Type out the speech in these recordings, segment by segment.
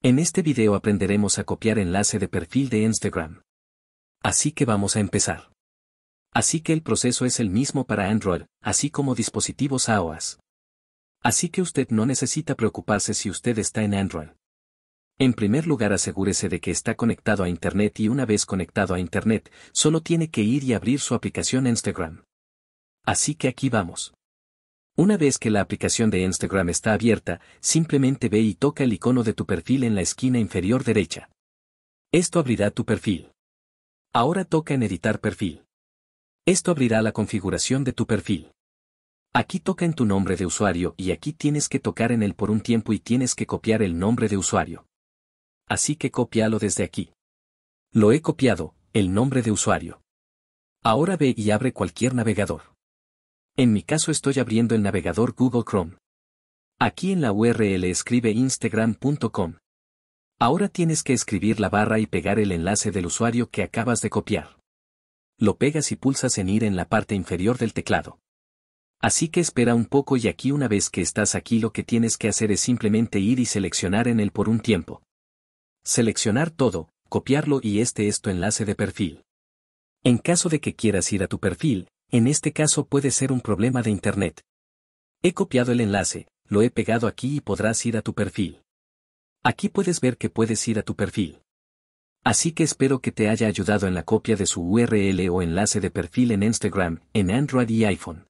En este video aprenderemos a copiar enlace de perfil de Instagram. Así que vamos a empezar. Así que el proceso es el mismo para Android, así como dispositivos iOS. Así que usted no necesita preocuparse si usted está en Android. En primer lugar asegúrese de que está conectado a Internet y una vez conectado a Internet, solo tiene que ir y abrir su aplicación Instagram. Así que aquí vamos. Una vez que la aplicación de Instagram está abierta, simplemente ve y toca el icono de tu perfil en la esquina inferior derecha. Esto abrirá tu perfil. Ahora toca en Editar perfil. Esto abrirá la configuración de tu perfil. Aquí toca en tu nombre de usuario y aquí tienes que tocar en él por un tiempo y tienes que copiar el nombre de usuario. Así que copialo desde aquí. Lo he copiado, el nombre de usuario. Ahora ve y abre cualquier navegador. En mi caso estoy abriendo el navegador Google Chrome. Aquí en la URL escribe instagram.com. Ahora tienes que escribir la barra y pegar el enlace del usuario que acabas de copiar. Lo pegas y pulsas en ir en la parte inferior del teclado. Así que espera un poco y aquí una vez que estás aquí lo que tienes que hacer es simplemente ir y seleccionar en él por un tiempo. Seleccionar todo, copiarlo y este es tu enlace de perfil. En caso de que quieras ir a tu perfil, en este caso puede ser un problema de Internet. He copiado el enlace, lo he pegado aquí y podrás ir a tu perfil. Aquí puedes ver que puedes ir a tu perfil. Así que espero que te haya ayudado en la copia de su URL o enlace de perfil en Instagram, en Android y iPhone.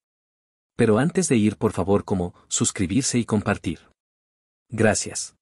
Pero antes de ir por favor como, suscribirse y compartir. Gracias.